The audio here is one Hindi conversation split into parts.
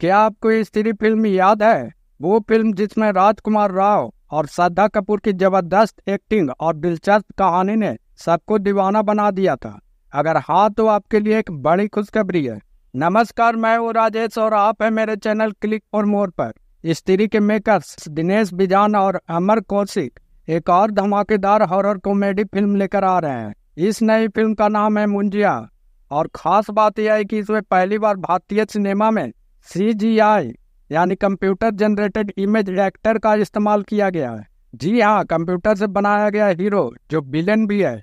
क्या आपको ये स्त्री फिल्म याद है वो फिल्म जिसमें राजकुमार राव और श्रद्धा कपूर की जबरदस्त एक्टिंग और दिलचस्प कहानी ने सबको दीवाना बना दिया था अगर हाँ तो आपके लिए एक बड़ी खुशखबरी है नमस्कार मैं हूँ राजेश और आप है मेरे चैनल क्लिक और मोर पर स्त्री के मेकर्स दिनेश बिजान और अमर कौशिक एक और धमाकेदार हॉरर कॉमेडी फिल्म लेकर आ रहे हैं इस नई फिल्म का नाम है मुंजिया और खास बात यह है कि इसमें पहली बार भारतीय सिनेमा में सी जी आई यानी कंप्यूटर जनरेटेड इमेज एक्टर का इस्तेमाल किया गया है जी हाँ कंप्यूटर से बनाया गया हीरो जो विलेन भी है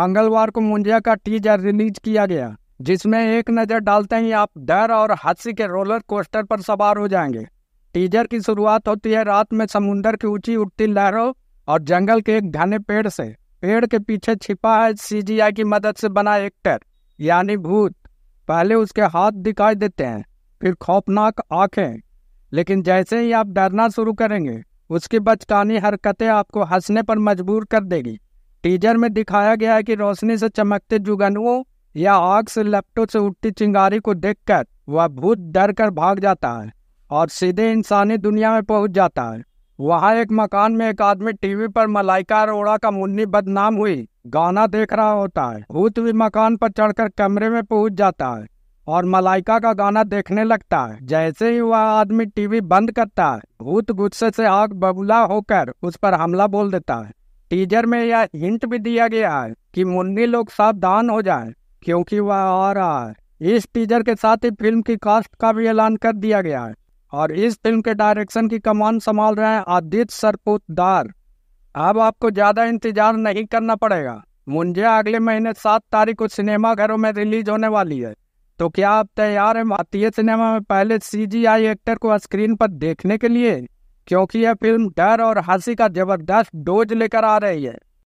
मंगलवार को मुंजिया का टीजर रिलीज किया गया जिसमें एक नज़र डालते ही आप डर और हादसे के रोलर कोस्टर पर सवार हो जाएंगे टीजर की शुरुआत होती है रात में समुन्दर की ऊंची उठती लहरों और जंगल के एक घने पेड़ से पेड़ के पीछे छिपा है सीजीआई की मदद से बना एक्टर यानी भूत पहले उसके हाथ दिखाई देते हैं फिर खौफनाक आंखें लेकिन जैसे ही आप डरना शुरू करेंगे उसकी बचकानी हरकतें आपको हंसने पर मजबूर कर देगी टीजर में दिखाया गया है कि रोशनी से चमकते जुगनुओं या आग से लपटों से उठती चिंगारी को देखकर वह भूत डर कर भाग जाता है और सीधे इंसानी दुनिया में पहुंच जाता है वहाँ एक मकान में एक आदमी टीवी पर मलाइका अरोड़ा का मुन्नी बदनाम हुई गाना देख रहा होता है भूत भी मकान पर चढ़कर कमरे में पहुंच जाता है और मलाइका का गाना देखने लगता है जैसे ही वह आदमी टीवी बंद करता है भूत गुस्से से आग बबूला होकर उस पर हमला बोल देता है टीजर में यह हिंट भी दिया गया है कि मुन्नी लोग सावधान हो जाए क्योंकि वह आ रहा है इस टीजर के साथ ही फिल्म की कास्ट का भी ऐलान कर दिया गया है और इस फिल्म के डायरेक्शन की कमान संभाल रहे हैं आदित्य सरपुतदार अब आपको ज़्यादा इंतजार नहीं करना पड़ेगा मुंजे अगले महीने सात तारीख को सिनेमाघरों में रिलीज होने वाली है तो क्या आप तैयार हैं भारतीय सिनेमा में पहले सीजीआई एक्टर को स्क्रीन पर देखने के लिए क्योंकि यह फिल्म डर और हंसी का जबरदस्त डोज लेकर आ रही है